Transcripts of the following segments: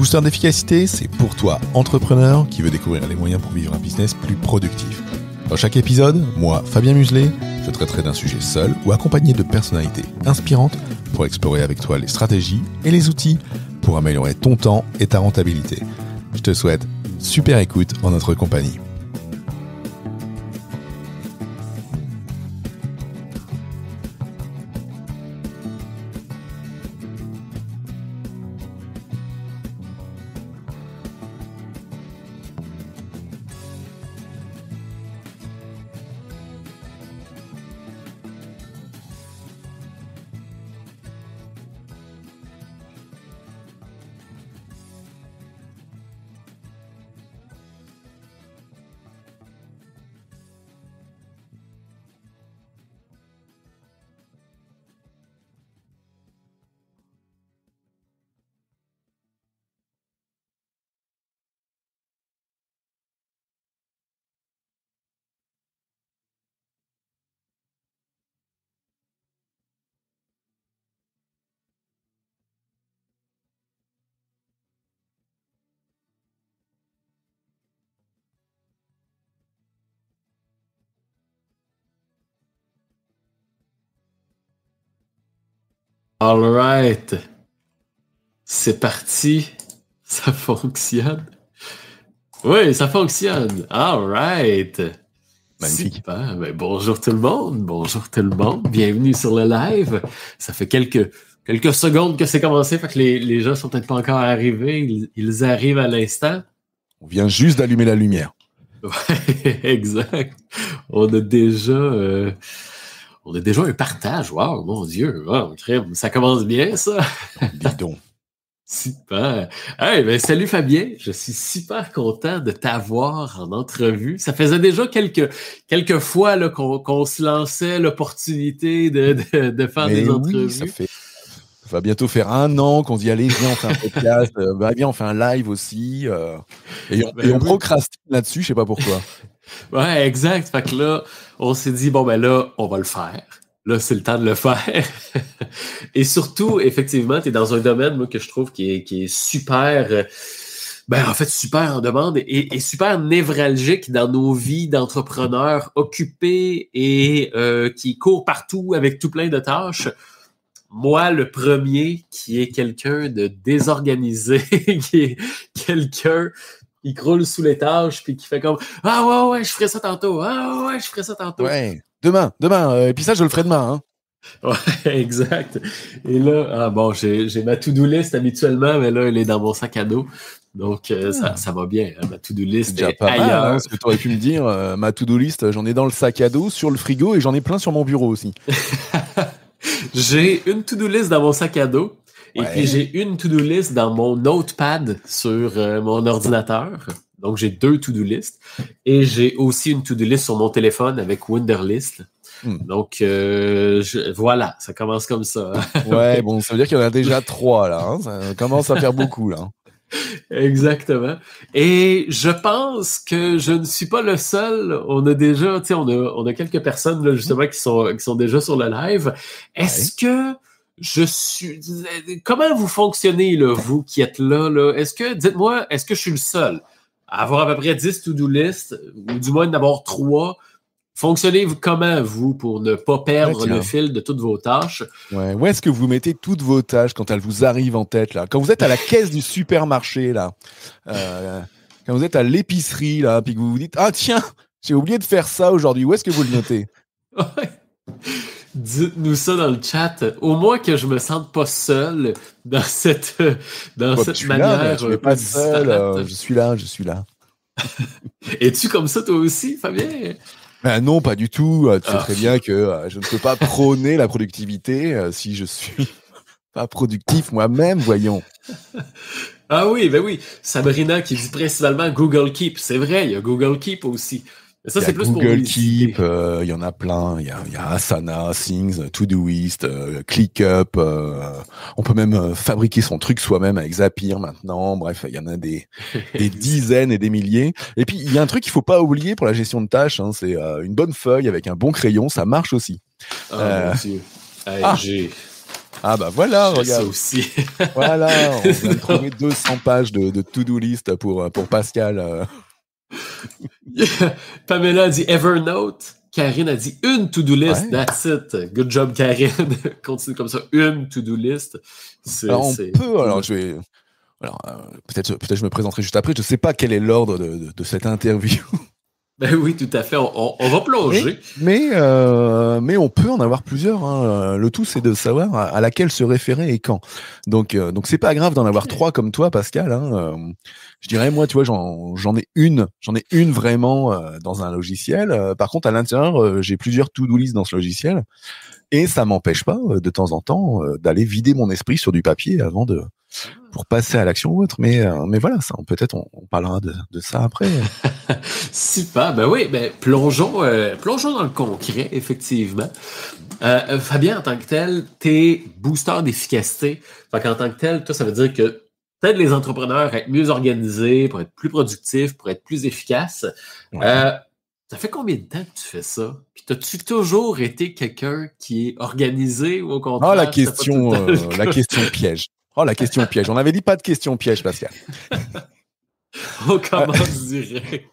Booster d'efficacité, c'est pour toi, entrepreneur, qui veut découvrir les moyens pour vivre un business plus productif. Dans chaque épisode, moi, Fabien Muselet, je traiterai d'un sujet seul ou accompagné de personnalités inspirantes pour explorer avec toi les stratégies et les outils pour améliorer ton temps et ta rentabilité. Je te souhaite super écoute en notre compagnie. right, C'est parti. Ça fonctionne. Oui, ça fonctionne. right. Magnifique. Super. Ben, bonjour tout le monde. Bonjour tout le monde. Bienvenue sur le live. Ça fait quelques, quelques secondes que c'est commencé, fait que les, les gens sont peut-être pas encore arrivés. Ils, arrivent à l'instant. On vient juste d'allumer la lumière. Oui, exact. On a déjà. Euh, on a déjà un partage. Wow, mon Dieu. Ça commence bien, ça. Bidon. Super. Hey, ben, salut Fabien. Je suis super content de t'avoir en entrevue. Ça faisait déjà quelques, quelques fois qu'on se lançait l'opportunité de, de, faire des entrevues va bientôt faire un an qu'on dit allez viens on fait un podcast, euh, bah, viens on fait un live aussi euh, et on, ben procrastine là-dessus, je sais pas pourquoi. ouais exact. Fait que là on s'est dit bon ben là on va le faire. Là, c'est le temps de le faire. et surtout, effectivement, tu es dans un domaine moi, que je trouve qui est, super euh, ben, en fait, super en demande et, super névralgique dans nos vies d'entrepreneurs occupés et qui courent partout avec tout plein de tâches moi, le premier qui est quelqu'un de désorganisé, qui est quelqu'un qui croule sous les tâches, puis qui fait comme Ah ouais, ouais, je ferai ça tantôt. Ah ouais, je ferai ça tantôt. Ouais, demain, demain. Euh, et puis ça, je le ferai demain. Hein. Ouais, exact. Et là, ah bon, j'ai ma to-do list habituellement, mais là, elle est dans mon sac à dos. Donc, euh, ah. ça, va bien. Hein, ma to-do list est, pas hein, ce que tu aurais pu me dire, euh, ma to-do list, j'en ai dans le sac à dos, sur le frigo et j'en ai plein sur mon bureau aussi. j'ai une to-do list dans mon sac à dos. Et puis j'ai une to-do list dans mon notepad sur euh, mon ordinateur. Donc j'ai deux to-do list. Et j'ai aussi une to-do list sur mon téléphone avec Wunderlist. Hmm. Donc euh, voilà, ça commence comme ça. ouais, bon, ça veut dire qu'il y en a déjà trois là. Hein. Ça commence à faire beaucoup là. Exactement. Et je pense que je ne suis pas le seul. On a déjà, tu sais, on a, quelques personnes là, justement qui sont, qui sont déjà sur le live. Est-ce que je suis. Comment vous fonctionnez, vous qui êtes là? là? Est-ce que, dites-moi, est-ce que je suis le seul à avoir à peu près 10 to-do list, ou du moins d'avoir trois? Fonctionnez -vous comment, vous, pour ne pas perdre le fil de toutes vos tâches? Ouais. Où est-ce que vous mettez toutes vos tâches quand elles vous arrivent en tête? Là? Quand vous êtes à la caisse du supermarché, là, euh, quand vous êtes à l'épicerie, là, puis que vous vous dites Ah, tiens, j'ai oublié de faire ça aujourd'hui, où est-ce que vous le notez? Dites-nous ça dans le chat. Au moins que je me sente pas seul dans cette, euh, dans bah, cette manière. je, pas seul, euh, je suis là, je suis là. Es-tu comme ça toi aussi, Fabien ben non, pas du tout. Ah, tu sais ah. très bien que euh, je ne peux pas prôner la productivité euh, si je suis pas productif moi-même, voyons. Ah oui, ben oui. Sabrina qui dit principalement Google Keep. C'est vrai, il y a Google Keep aussi y a Google Keep, euh, il y en a plein. Il y, a, Asana, Things, euh, Todoist, List, euh, ClickUp. on peut même fabriquer son truc soi-même avec Zapier maintenant. Bref, il y en a des, dizaines et des milliers. Et puis, il y a un truc qu'il faut pas oublier pour la gestion de tâches. Hein, c'est une bonne feuille avec un bon crayon. Ça marche aussi. Ah, ah. ah bah voilà, regarde. aussi. voilà, on a trouvé 200 pages de, de to-do list pour, pour Pascal. Pamela a dit Evernote. Karine a dit une to-do list. That's it. Good job, Karine. Continue comme ça. Une to-do list. Alors, on peut. Alors, je euh, peut-être peut je me présenterai juste après. Je ne sais pas quel est l'ordre de, cette interview. Ben oui, tout à fait. On, on va plonger. Euh, mais, on peut en avoir plusieurs. Hein. Le tout, c'est de savoir à, laquelle se référer et quand. Donc, euh, donc c'est pas grave d'en avoir trois comme toi, Pascal. Hein. Euh, je dirais moi, tu vois, j'en ai une. J'en ai une vraiment dans un logiciel. par contre, à l'intérieur, j'ai plusieurs to-do list dans ce logiciel, et ça m'empêche pas de temps en temps d'aller vider mon esprit sur du papier avant de ah. pour passer à l'action ou autre. Mais, euh, mais voilà, ça, peut-être on, parlera de, ça après. si pas, ben oui, ben plongeons, euh, plongeons dans le concret, effectivement. Euh, Fabien, en tant que tel, t'es booster d'efficacité. En tant que tel, toi, ça veut dire que peut-être les entrepreneurs à être mieux organisés, pour être plus productifs, pour être plus efficaces. ça fait combien de temps que tu fais ça? Puis t'as-tu toujours été quelqu'un qui est organisé ou au contraire? Ah, la question, la question piège. Oh, la question piège. On n'avait dit pas de question piège, Pascal. On commence direct.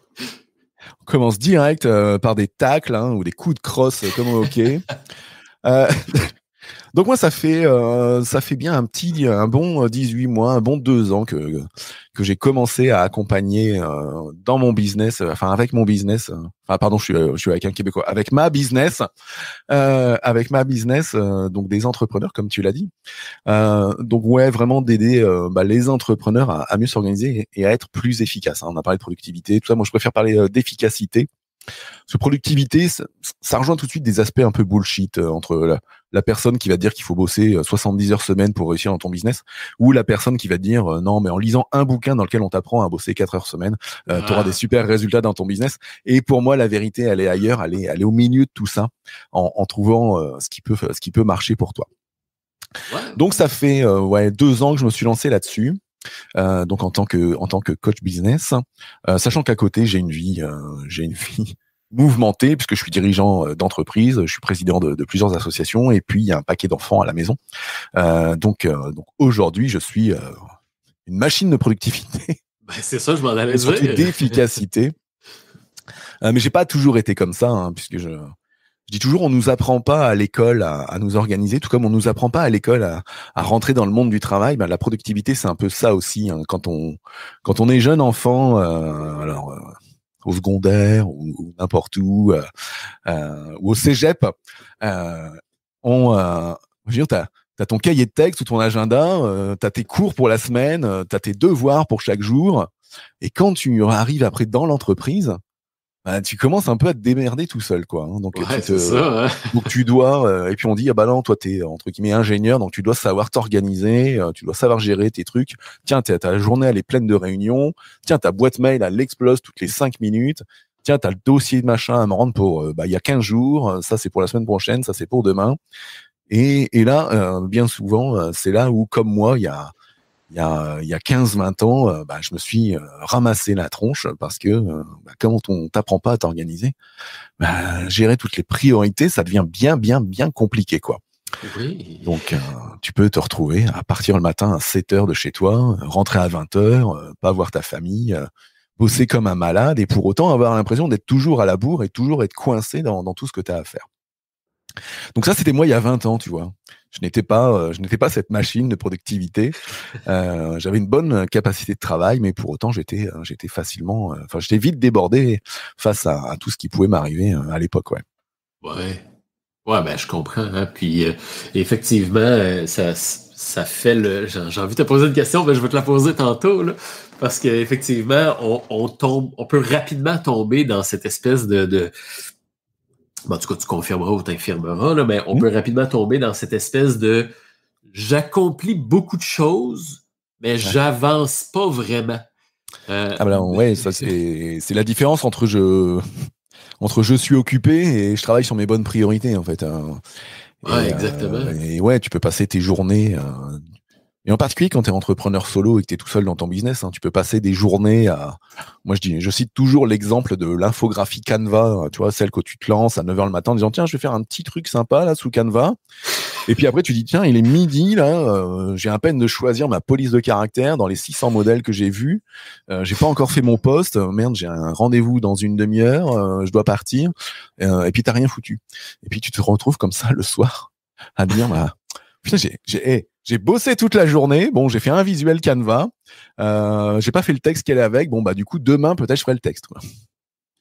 On commence direct euh, par des tacles hein, ou des coups de crosse euh, comme au hockey. Euh, donc moi, ça fait, euh, ça fait bien un petit, un bon 18 euh, mois, un bon deux ans que que j'ai commencé à accompagner euh, dans mon business, enfin avec mon business. enfin pardon, je suis, je suis avec un Québécois, avec ma business, avec ma business, donc des entrepreneurs comme tu l'as dit. donc ouais, vraiment d'aider bah, les entrepreneurs à, mieux s'organiser et à être plus efficaces. Hein. On a parlé de productivité, tout ça. Moi, je préfère parler d'efficacité. Parce productivité, ça, rejoint tout de suite des aspects un peu bullshit entre la, la personne qui va dire qu'il faut bosser 70 euh, heures semaine pour réussir dans ton business, ou la personne qui va dire euh, non, mais en lisant un bouquin dans lequel on t'apprend à bosser 4 heures semaine, euh, ah. tu auras des super résultats dans ton business. Et pour moi, la vérité, elle est ailleurs, elle est, au milieu de tout ça, en, trouvant ce qui peut, ce qui peut marcher pour toi. Donc ça fait ouais deux ans que je me suis lancé là-dessus. donc en tant que en tant que coach business, sachant qu'à côté j'ai une vie, j'ai une vie mouvementé, puisque je suis dirigeant euh, d'entreprise, je suis président de, plusieurs associations, et puis il y a un paquet d'enfants à la maison. Euh, donc, euh, donc aujourd'hui, je suis euh, une machine de productivité. Bah, c'est ça, je m'en allais dire. d'efficacité. mais j'ai pas toujours été comme ça, hein, puisque je, je dis toujours, on nous apprend pas à l'école à, à, nous organiser, tout comme on nous apprend pas à l'école à, à, rentrer dans le monde du travail. Ben, la productivité, c'est un peu ça aussi. Hein. Quand on quand on est jeune enfant, euh, alors au secondaire ou, n'importe où euh, euh, ou au cégep euh, on je as ton cahier de texte ou ton agenda, tu as tes cours pour la semaine, tu as tes devoirs pour chaque jour. Et quand tu arrives après dans l'entreprise, bah, tu commences un peu à te démerder tout seul, quoi. Hein. Donc, tu tu dois, euh, et puis on dit, ah bah non, toi t'es euh, entre guillemets ingénieur, donc tu dois savoir t'organiser, euh, tu dois savoir gérer tes trucs. Tiens, ta journée elle est pleine de réunions. Tiens, ta boîte mail elle explose toutes les cinq minutes. Tiens, t'as le dossier de machin à me rendre pour, bah il y a 15 jours. Ça c'est pour la semaine prochaine, ça c'est pour demain. Et, et là, bien souvent, c'est là où, comme moi, il y a il y a, il y a 15-20 ans, euh, bah, je me suis euh, ramassé la tronche parce que quand euh, bah, on t'apprend pas à t'organiser, bah, gérer toutes les priorités, ça devient bien, bien, bien compliqué, quoi. Donc, tu peux te retrouver à partir le matin à 7 heures de chez toi, rentrer à 20 heures, pas voir ta famille, bosser comme un malade et pour autant avoir l'impression d'être toujours à la bourre et toujours être coincé dans, dans tout ce que tu as à faire. Donc ça, c'était moi il y a 20 ans, tu vois. Je n'étais pas, euh, je n'étais pas cette machine de productivité. Euh, j'avais une bonne capacité de travail, mais pour autant, j'étais, euh, j'étais facilement, enfin, j'étais vite débordé face à, tout ce qui pouvait m'arriver à l'époque, ouais. Ouais. Ouais, ben, je comprends. Hein. Puis, effectivement, ça, ça fait le. J'ai envie de te poser une question, mais je vais te la poser tantôt, parce qu'effectivement, on, on, tombe, on peut rapidement tomber dans cette espèce de ben, en tout cas, tu confirmeras ou t'infirmeras, mais on peut rapidement tomber dans cette espèce de j'accomplis beaucoup de choses, mais j'avance pas vraiment. Euh, ah ben ouais, ça c'est la différence entre je entre je suis occupé et je travaille sur mes bonnes priorités en fait. Hein. Et, ouais, exactement. Euh, et ouais, tu peux passer tes journées euh, et en particulier quand tu es entrepreneur solo et que tu es tout seul dans ton business, hein, tu peux passer des journées à. Moi, je dis, je cite toujours l'exemple de l'infographie Canva, hein, tu vois, celle que tu te lances à 9h le matin en disant, tiens, je vais faire un petit truc sympa là sous Canva. Et puis après, tu dis, tiens, il est midi, là, euh, j'ai à peine de choisir ma police de caractère dans les 600 modèles que j'ai vus. Euh, j'ai pas encore fait mon poste. Euh, merde, j'ai un rendez-vous dans une demi-heure, je dois partir. et puis, t'as rien foutu. Et puis, tu te retrouves comme ça le soir à dire, bah, putain, j'ai, j'ai, j'ai bossé toute la journée. Bon, j'ai fait un visuel Canva. Euh, j'ai pas fait le texte qu'elle est avec. Bon, bah du coup, demain peut-être je ferai le texte.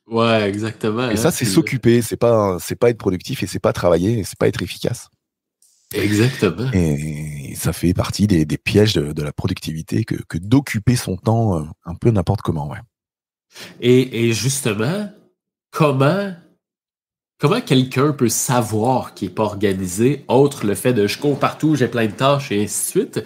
Ouais, exactement. Et ça, c'est s'occuper. C'est pas, c'est pas être productif et c'est pas travailler. et C'est pas être efficace. Exactement. Et ça fait partie des, pièges de, la productivité que, d'occuper son temps euh, un peu n'importe comment, ouais. Et, et justement, comment Comment quelqu'un peut savoir qu'il n'est pas organisé, autre le fait de je cours partout, j'ai plein de tâches et ainsi de suite?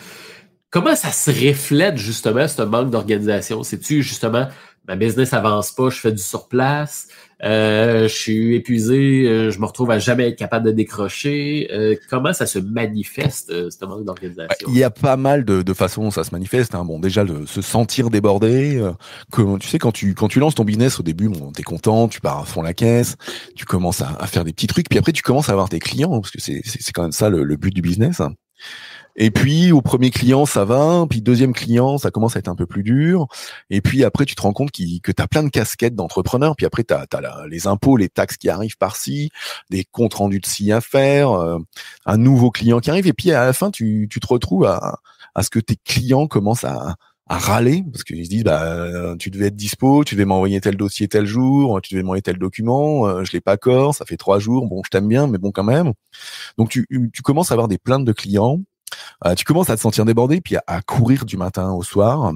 Comment ça se reflète justement ce manque d'organisation? C'est-tu justement ma business avance pas, je fais du surplace, euh, je suis épuisé, euh, je me retrouve à jamais être capable de décrocher. Euh, comment ça se manifeste, euh, ce manque d'organisation? Bah, il y a pas mal de, de façons où ça se manifeste. Hein. Bon, déjà, de se sentir débordé. Euh, que, tu sais, quand tu, quand tu lances ton business au début, bon, t'es content, tu pars à fond la caisse, tu commences à, faire des petits trucs, puis après, tu commences à avoir des clients, hein, parce que c'est quand même ça le, but du business. Et puis au premier client, ça va, puis deuxième client, ça commence à être un peu plus dur. Et puis après, tu te rends compte que tu as plein de casquettes d'entrepreneur. puis après, tu as, les impôts, les taxes qui arrivent par-ci, des comptes rendus de ci à faire, euh, un nouveau client qui arrive, et puis à la fin, tu, tu te retrouves à, à ce que tes clients commencent à, à râler parce qu'ils se disent bah euh, tu devais être dispo, tu devais m'envoyer tel dossier tel jour, tu devais m'envoyer tel document, euh, je l'ai pas encore, ça fait trois jours, bon je t'aime bien mais bon quand même. Donc tu, tu commences à avoir des plaintes de clients euh, tu commences à te sentir débordé, puis à, courir du matin au soir.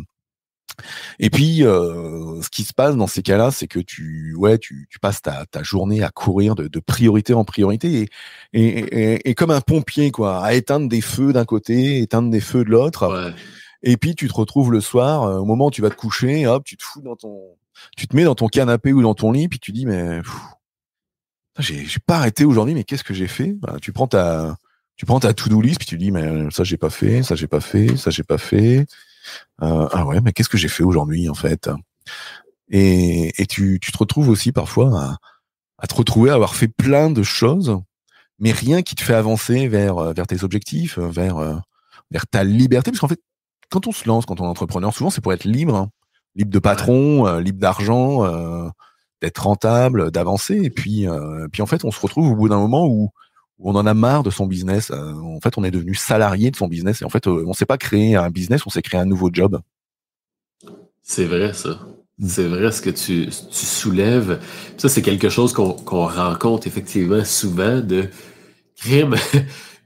Et puis, euh, ce qui se passe dans ces cas-là, c'est que tu, ouais, tu, passes ta, journée à courir de, priorité en priorité et, et, comme un pompier, quoi, à éteindre des feux d'un côté, éteindre des feux de l'autre. Et puis, tu te retrouves le soir, euh, au moment où tu vas te coucher, hop, tu te fous dans ton, tu te mets dans ton canapé ou dans ton lit, puis tu dis, mais, j'ai pas arrêté aujourd'hui, mais qu'est-ce que j'ai fait? tu prends ta, tu prends ta to-do list puis tu dis mais euh, ça j'ai pas fait, ça j'ai pas fait, ça j'ai pas fait. Euh, ah ouais, mais qu'est-ce que j'ai fait aujourd'hui en fait Et, et tu, tu, te retrouves aussi parfois à, te retrouver à avoir fait plein de choses, mais rien qui te fait avancer vers euh, vers tes objectifs, vers vers ta liberté, parce qu'en fait quand on se lance, quand on est entrepreneur, souvent c'est pour être libre, hein. libre de patron, libre d'argent, d'être rentable, d'avancer. Et puis, puis en fait, on se retrouve au bout d'un moment où on en a marre de son business. Euh, en fait, on est devenu salarié de son business et en fait, euh, on ne s'est pas créé un business, on s'est créé un nouveau job. C'est vrai, ça. Mm. C'est vrai ce que tu, soulèves. Ça, c'est quelque chose qu'on rencontre effectivement souvent de crime.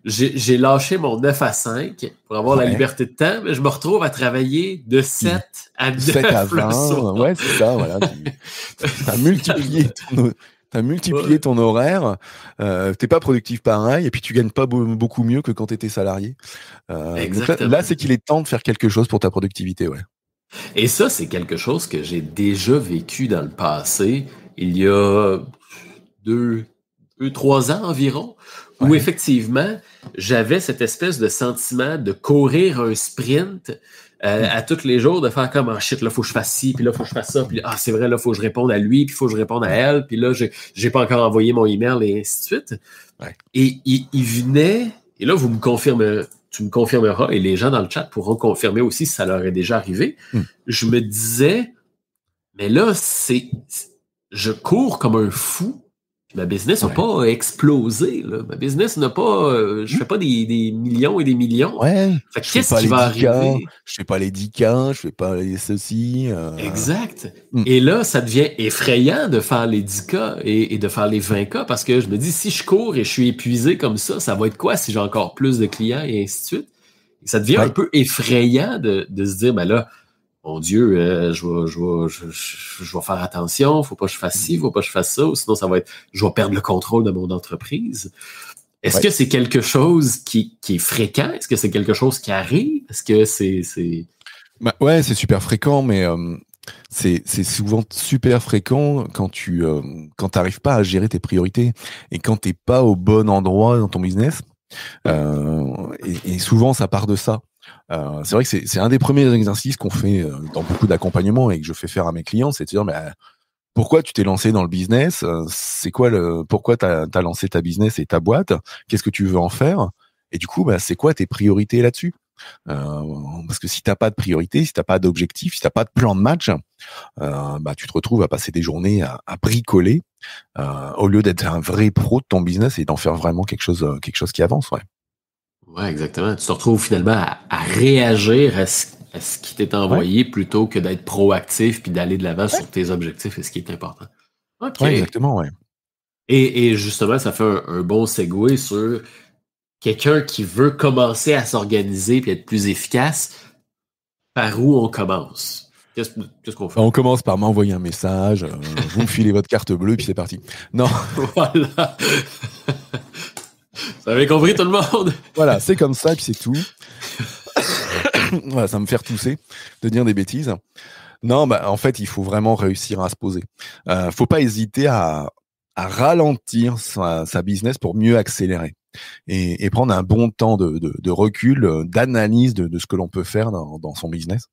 J'ai lâché mon 9 à 5 pour avoir la liberté de temps, mais je me retrouve à travailler de 7 mm. à 9 7 à 20. Ouais, c'est ça, voilà. À multiplier. multiplié tu as multiplié ton horaire, tu euh, t'es pas productif pareil, et puis tu gagnes pas beaucoup mieux que quand tu étais salarié. Euh, là, c'est qu'il est temps de faire quelque chose pour ta productivité, ouais. Et ça, c'est quelque chose que j'ai déjà vécu dans le passé, il y a deux, deux trois ans environ, où effectivement, j'avais cette espèce de sentiment de courir un sprint euh, hmm. à tous les jours, de faire comme, ah shit, là, faut que je fasse ci, puis là, faut que je fasse ça, puis ah, c'est vrai, là, faut que je réponde à lui, puis faut que je réponde à elle, puis là, j'ai, pas encore envoyé mon email et ainsi de suite. Et il, venait, et là, vous me confirmez, tu me confirmeras, et les gens dans le chat pourront confirmer aussi si ça leur est déjà arrivé. Hmm. Je me disais, mais là, c'est, je cours comme un fou Ma business n'a pas explosé. Ma business n'a pas. je fais pas des, millions et des millions. qu'est-ce qui va arriver? je fais pas les 10 cas, je fais pas les ceci. Euh. Exact. Hmm. Et là, ça devient effrayant de faire les 10 cas et, de faire les 20 cas parce que je me dis, si je cours et je suis épuisé comme ça, ça va être quoi si j'ai encore plus de clients et ainsi de suite? ça devient un peu effrayant de, de se dire, ben là, mon Dieu, euh, je, vais, faire attention. Il ne faire attention, faut pas que je fasse ci, faut pas que je fasse ça, ou sinon ça va être, je vais perdre le contrôle de mon entreprise. Est-ce que c'est quelque chose qui, est fréquent? Est-ce que c'est quelque chose qui arrive? Est-ce que c'est... Bah, ouais, c'est super fréquent, mais euh, c'est, souvent super fréquent quand tu euh, quand tu arrives pas à gérer tes priorités et quand tu n'es pas au bon endroit dans ton business. et, souvent, ça part de ça. Euh, c'est vrai que c'est un des premiers exercices qu'on fait euh, dans beaucoup d'accompagnements et que je fais faire à mes clients, c'est de dire, mais, euh, pourquoi tu t'es lancé dans le business C'est quoi le pourquoi tu as, lancé ta business et ta boîte Qu'est-ce que tu veux en faire Et du coup, bah, c'est quoi tes priorités là-dessus Parce que si t'as pas de priorité, si t'as pas d'objectif, si t'as pas de plan de match, bah, tu te retrouves à passer des journées à, bricoler au lieu d'être un vrai pro de ton business et d'en faire vraiment quelque chose, quelque chose qui avance. Ouais. Oui, exactement. Tu te retrouves finalement à, réagir à ce, qui t'est envoyé plutôt que d'être proactif puis d'aller de l'avant sur tes objectifs et ce qui est important. exactement, oui. Et, justement, ça fait un, bon segue sur quelqu'un qui veut commencer à s'organiser puis être plus efficace. Par où on commence? Qu'est-ce qu'on fait On commence par m'envoyer un message, euh, vous me filez votre carte bleue, puis c'est parti. Non. voilà. Vous avez compris tout le monde Voilà, c'est comme ça, et c'est tout. voilà, ça me fait tousser de dire des bêtises. Non, bah, en fait, il faut vraiment réussir à se poser. Euh, faut pas hésiter à, ralentir sa, business pour mieux accélérer et, prendre un bon temps de, recul, euh, d'analyse de, ce que l'on peut faire dans, son business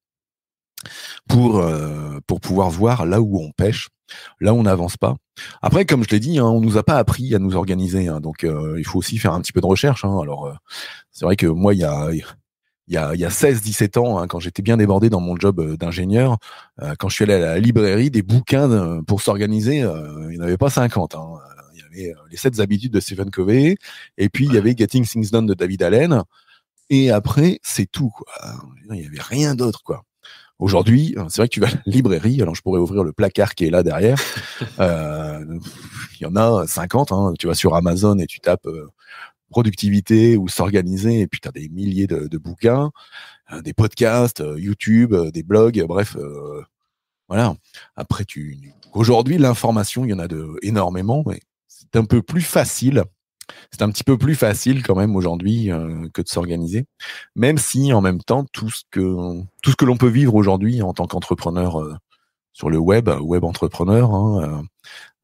pour, euh, pour pouvoir voir là où on pêche Là, on n'avance pas. Après, comme je l'ai dit, hein, on nous a pas appris à nous organiser, hein, donc euh, il faut aussi faire un petit peu de recherche. Hein. Alors, euh, c'est vrai que moi, il y a, y a, il y a 16-17 ans, hein, quand j'étais bien débordé dans mon job euh, d'ingénieur, quand je suis allé à la librairie, des bouquins pour s'organiser, il n'y en avait pas 50. Hein. Il y avait Les 7 habitudes de Stephen Covey, et puis il y avait Getting Things Done de David Allen, et après, c'est tout. Il n'y avait rien d'autre. quoi. Aujourd'hui, euh, c'est vrai que tu vas à la librairie, alors je pourrais ouvrir le placard qui est là derrière. Euh, il y en a 50, hein, tu vas sur Amazon et tu tapes euh, productivité ou s'organiser, et puis tu as des milliers de, bouquins, des podcasts, YouTube, des blogs, bref. voilà. Après, tu aujourd'hui, l'information, il y en a de, énormément, mais c'est un peu plus facile c'est un petit peu plus facile quand même aujourd'hui euh, que de s'organiser, même si en même temps tout ce que tout ce que l'on peut vivre aujourd'hui en tant qu'entrepreneur euh, sur le web, euh, web entrepreneur, hein,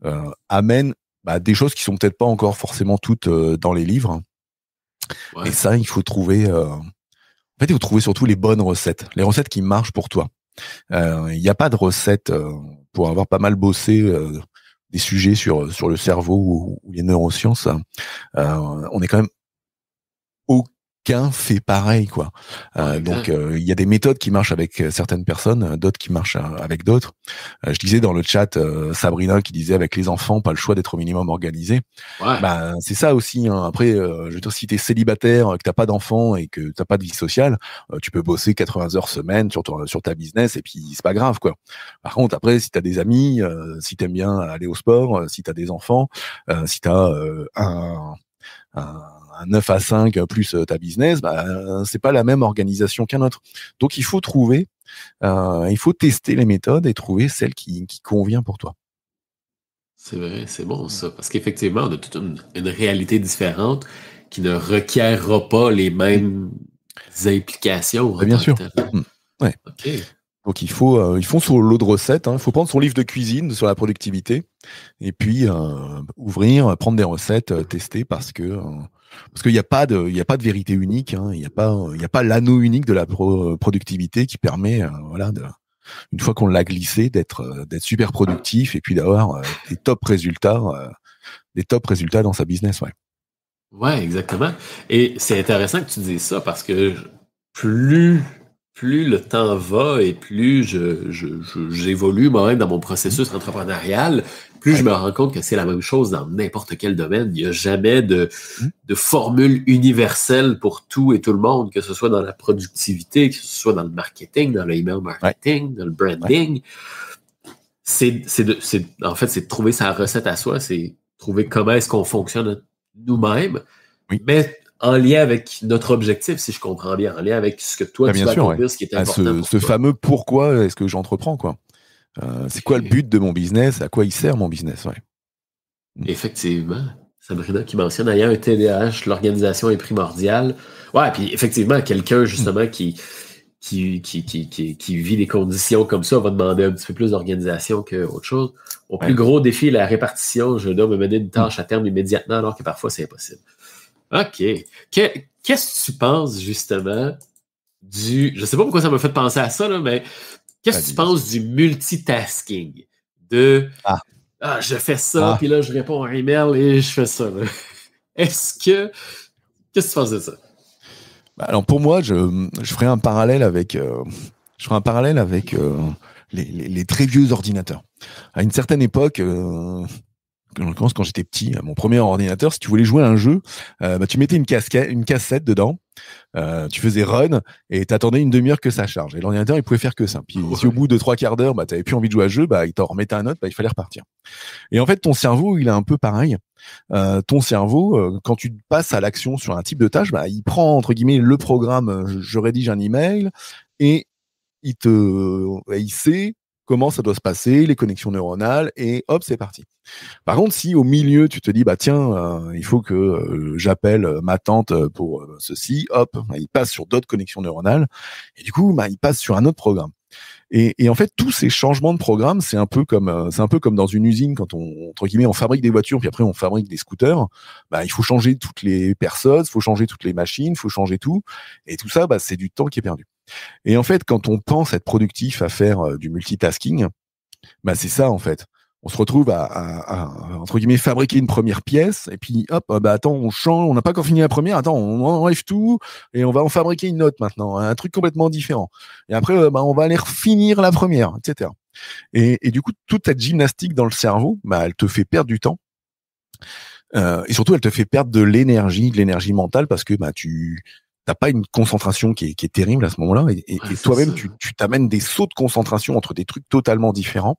euh, amène bah, des choses qui sont peut-être pas encore forcément toutes dans les livres. Et ça, il faut trouver. en fait, il faut trouver surtout les bonnes recettes, les recettes qui marchent pour toi. Il n'y a pas de recette pour avoir pas mal bossé des sujets sur, sur le cerveau ou, les neurosciences, euh, on est quand même au qu'un fait pareil quoi. Euh, donc euh, il y a des méthodes qui marchent avec euh, certaines personnes, d'autres qui marchent avec d'autres. je disais dans le chat Sabrina qui disait avec les enfants pas le choix d'être au minimum organisé. Ben, c'est ça aussi. Hein. Après je veux dire si t'es célibataire, que t'as pas d'enfants et que t'as pas de vie sociale, tu peux bosser 80 heures semaine sur ton, sur ta business et puis c'est pas grave quoi. Par contre après si t'as des amis, si t'aimes bien aller au sport, si t'as des enfants, si t'as un, un 9 à 5 plus euh, ta business, bah, euh, c'est pas la même organisation qu'un autre. Donc il faut trouver, euh, il faut tester les méthodes et trouver celle qui, convient pour toi. C'est vrai, c'est bon ça. Parce qu'effectivement, on a toute une, réalité différente qui ne requerra pas les mêmes implications. Bien sûr. Hum, ouais. OK. Donc il faut, ils font sur l'eau de recette. Hein. Il faut prendre son livre de cuisine sur la productivité et puis ouvrir, prendre des recettes, tester parce que parce qu'il n'y a pas de, il a pas de vérité unique. Hein. Il n'y a pas, il a pas l'anneau unique de la productivité qui permet, euh, voilà, une fois qu'on l'a glissé, d'être, euh, d'être super productif et puis d'avoir euh, des top résultats, des top résultats dans sa business, ouais. exactement. Et c'est intéressant que tu dises ça parce que plus plus le temps va et plus je, j'évolue je, moi-même dans mon processus entrepreneurial, plus je me rends compte que c'est la même chose dans n'importe quel domaine. Il n'y a jamais mm-hmm. de, formule universelle pour tout et tout le monde, que ce soit dans la productivité, que ce soit dans le marketing, dans le email marketing, dans le branding. C'est, en fait, c'est de trouver sa recette à soi, c'est trouver comment est-ce qu'on fonctionne nous-mêmes, mais en lien avec notre objectif, si je comprends bien, en lien avec ce que toi, ben, tu vas sûr, ce qui est ben, important. ce fameux pourquoi est-ce que j'entreprends, quoi. Euh, c'est quoi le but de mon business À quoi il sert mon business ouais. Effectivement. Sabrina qui mentionne ayant un TDAH, l'organisation est primordiale. Ouais, puis effectivement, quelqu'un hmm. justement qui, qui, qui, vit des conditions comme ça va demander un petit peu plus d'organisation qu'autre chose. Au plus gros défi la répartition. Je dois me mener une hmm. tâche à terme immédiatement alors que parfois c'est impossible. OK. Qu'est-ce que tu penses justement du. Je ne sais pas pourquoi ça m'a fait penser à ça, là, mais Qu'est-ce que tu penses du multitasking? De ah. ah je fais ça, ah. puis là, je réponds à un email et je fais ça. Est-ce que. Qu'est-ce que tu penses de ça? Bah, alors, pour moi, je, je, ferai un parallèle avec. Euh, je ferai un parallèle avec euh, les, très vieux ordinateurs. À une certaine époque, euh, en l'occurrence quand j'étais petit, mon premier ordinateur, si tu voulais jouer à un jeu, euh, bah, tu mettais une, casquette, une cassette dedans, euh, tu faisais run et tu attendais une demi-heure que ça charge. Et l'ordinateur, il pouvait faire que ça. Puis si au bout de trois quarts d'heure, bah, n'avais plus envie de jouer à un jeu, bah, il t'en remettait un autre, bah, il fallait repartir. Et en fait, ton cerveau, il est un peu pareil. Euh, ton cerveau, quand tu passes à l'action sur un type de tâche, bah, il prend entre guillemets le programme. Je, je rédige un email et il te, il sait comment ça doit se passer, les connexions neuronales, et hop, c'est parti. Par contre, si au milieu tu te dis bah tiens, euh, il faut que euh, j'appelle euh, ma tante pour ceci, hop, bah, il passe sur d'autres connexions neuronales et du coup, bah, il passe sur un autre programme. Et, en fait, tous ces changements de programme, c'est un peu comme c'est un peu comme dans une usine quand on entre guillemets on fabrique des voitures puis après on fabrique des scooters. Bah, il faut changer toutes les personnes, il faut changer toutes les machines, il faut changer tout et tout ça, bah, c'est du temps qui est perdu. Et en fait, quand on pense être productif à faire du multitasking, bah c'est ça en fait on se retrouve à, entre guillemets fabriquer une première pièce et puis hop ah, bah attends on change on n'a pas encore fini la première attends on enlève tout et on va en fabriquer une autre maintenant hein, un truc complètement différent et après euh, bah, on va aller finir la première etc et, et, du coup toute cette gymnastique dans le cerveau bah elle te fait perdre du temps euh, et surtout elle te fait perdre de l'énergie de l'énergie mentale parce que bah tu n'as pas une concentration qui est, terrible à ce moment-là et, et, et toi-même tu t'amènes des sauts de concentration entre des trucs totalement différents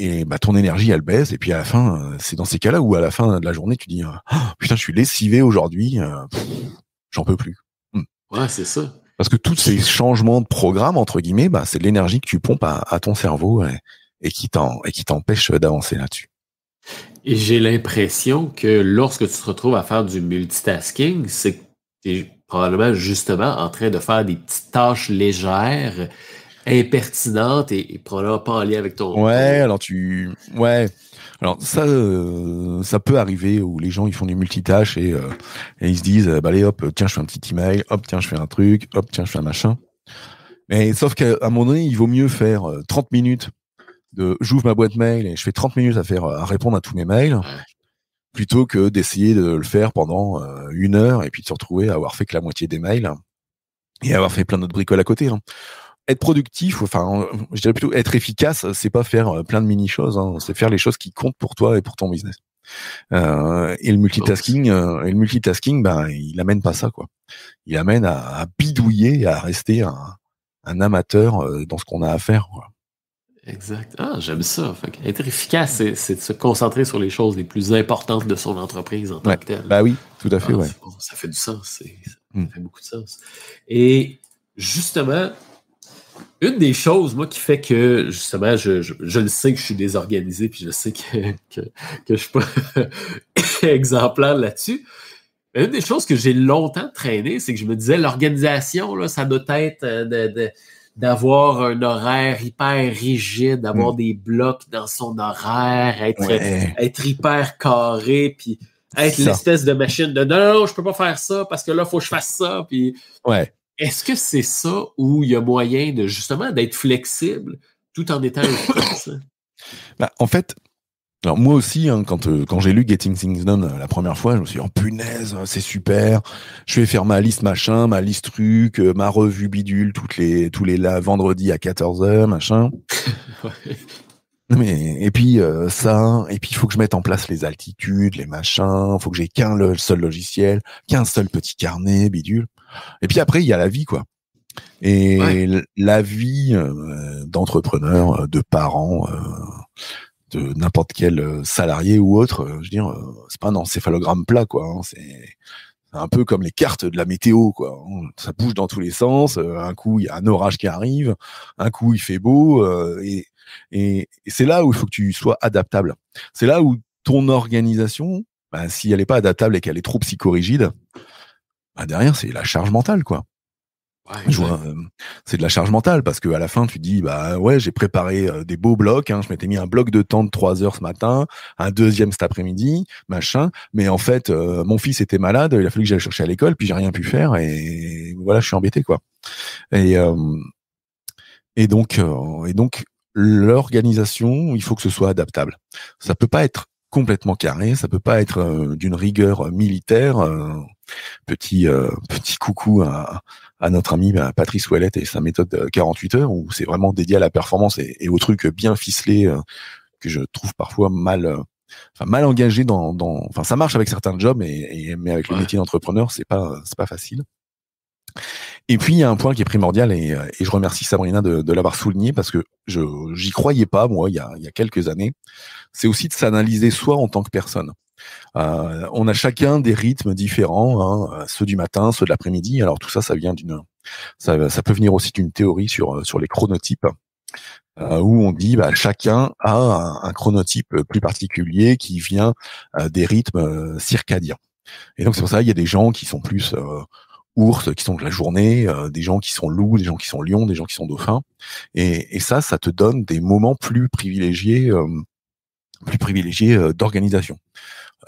et bah, ton énergie elle baisse et puis à la fin euh, c'est dans ces cas-là où à la fin de la journée tu dis euh, ah, putain je suis lessivé aujourd'hui euh, j'en peux plus hmm. ouais c'est ça parce que tous ces changements de programme entre guillemets bah, c'est de l'énergie que tu pompes à, ton cerveau et, qui et qui t'empêche d'avancer là-dessus et j'ai l'impression que lorsque tu te retrouves à faire du multitasking c'est que tu es probablement justement en train de faire des petites tâches légères impertinente et, et, probablement pas en lien avec ton. Ouais, alors tu. Ouais. Alors ça, euh, ça peut arriver où les gens ils font des multitâches et, euh, ils se disent euh, bah allez hop tiens je fais un petit email hop tiens je fais un truc hop tiens je fais un machin. Mais sauf qu'à un moment donné il vaut mieux faire 30 minutes de j'ouvre ma boîte mail et je fais 30 minutes à faire à répondre à tous mes mails plutôt que d'essayer de le faire pendant une heure et puis de se retrouver à avoir fait que la moitié des mails et avoir fait plein d'autres bricoles à côté. Hein être productif, enfin, je dirais plutôt être efficace, c'est pas faire euh, plein de mini choses, hein. c'est faire les choses qui comptent pour toi et pour ton business. Euh, et le multitasking, oh. euh, et le multitasking, ben, il amène pas ça, quoi. Il amène à, bidouiller, à rester un, amateur dans ce qu'on a à faire. Exact. Ah, j'aime ça. Fait être efficace, c'est de se concentrer sur les choses les plus importantes de son entreprise en tant que telle. Bah oui, tout à fait. Ah, ouais. ça fait du sens. Ça hmm. fait beaucoup de sens. Et justement, une des choses, moi, qui fait que, justement, je, je, je le sais que je suis désorganisé, puis je sais que, que, ne je suis pas exemplaire là-dessus. une des choses que j'ai longtemps traîné, c'est que je me disais, l'organisation, ça doit être euh, d'avoir un horaire hyper rigide, d'avoir hmm. des blocs dans son horaire, être, être hyper carré, puis être l'espèce de machine de non, non, non, je peux pas faire ça parce que là, il faut que je fasse ça. Puis, ouais. Est-ce que c'est ça où il y a moyen de justement d'être flexible tout en étant bah, En fait, alors moi aussi, hein, quand, euh, quand j'ai lu Getting Things Done euh, la première fois, je me suis dit, oh punaise, euh, c'est super. Je vais faire ma liste machin, ma liste truc, ma revue bidule, toutes les, tous les vendredis à 14h, machin. Mais, et puis ça, et puis il faut que je mette en place les altitudes, les machins, faut que j'ai qu'un seul logiciel, qu'un seul petit carnet, bidule. Et puis après, il y a la vie, quoi. Et la vie euh, d'entrepreneur, euh, de parent, euh, de n'importe quel salarié ou autre, je veux dire, c'est pas un encéphalogramme plat, quoi. Hein. c'est un peu comme les cartes de la météo, hein. Ça bouge dans tous les sens. Un coup, il y a un orage qui arrive. Un coup, il fait beau. et, c'est là où il faut que tu sois adaptable. C'est là où ton organisation, bah, si elle n'est pas adaptable et qu'elle est trop psychorigide, ah, derrière, c'est la charge mentale, quoi. Euh, c'est de la charge mentale parce que à la fin tu dis bah ouais j'ai préparé euh, des beaux blocs hein. je m'étais mis un bloc de temps de trois heures ce matin un deuxième cet après-midi machin mais en fait euh, mon fils était malade il a fallu que j'aille chercher à l'école puis j'ai rien pu faire et voilà je suis embêté quoi et et donc et donc l'organisation il faut que ce soit adaptable ça peut pas être complètement carré ça peut pas être d'une rigueur militaire Petit, euh, petit coucou à, notre ami bah, Patrice Ouellette et sa méthode 48 euh, heures, où c'est vraiment dédié à la performance et, et aux trucs bien ficelé euh, que je trouve parfois mal, mal engagés dans, enfin, ça marche avec certains jobs, et, mais avec le métier d'entrepreneur, c'est pas, c'est pas facile. Et puis, il y a un point qui est primordial, et, je remercie Sabrina de, de l'avoir souligné, parce que je j'y croyais pas, moi, il y a, il y a quelques années, c'est aussi de s'analyser soi en tant que personne. Euh, on a chacun des rythmes différents, hein, euh, ceux du matin, ceux de l'après-midi. Alors tout ça, ça vient d'une, ça, peut venir aussi d'une théorie sur euh, sur les chronotypes, où on dit bah, chacun a un, chronotype plus particulier qui vient des rythmes circadiens. Et donc c'est pour ça il y a des gens qui sont plus ours qui sont de la journée, des gens qui sont loups, des gens qui sont lions, des gens qui sont dauphins. Et, ça, ça te donne des moments plus privilégiés, plus privilégiés d'organisation.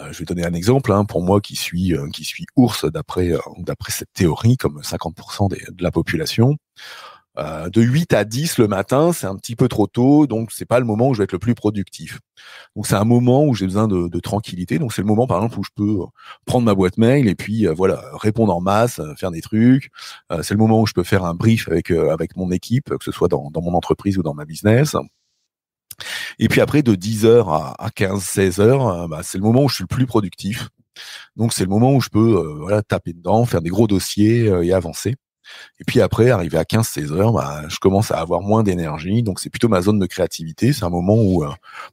Euh, je vais donner un exemple. Hein, pour moi, qui suis euh, qui suis ours d'après euh, d'après cette théorie, comme 50% de la population. de 8 à 10 le matin, c'est un petit peu trop tôt, donc c'est pas le moment où je vais être le plus productif. Donc c'est un moment où j'ai besoin de, tranquillité. Donc c'est le moment, par exemple, où je peux prendre ma boîte mail et puis voilà répondre en masse, faire des trucs. c'est le moment où je peux faire un brief avec avec mon équipe, que ce soit dans, dans mon entreprise ou dans ma business. Et puis après, de 10h à 15-16h, euh, bah, c'est le moment où je suis le plus productif. Donc c'est le moment où je peux euh, voilà, taper dedans, faire des gros dossiers euh, et avancer. Et puis après, arrivé à 15-16 heures, bah, je commence à avoir moins d'énergie. Donc c'est plutôt ma zone de créativité. C'est un moment où,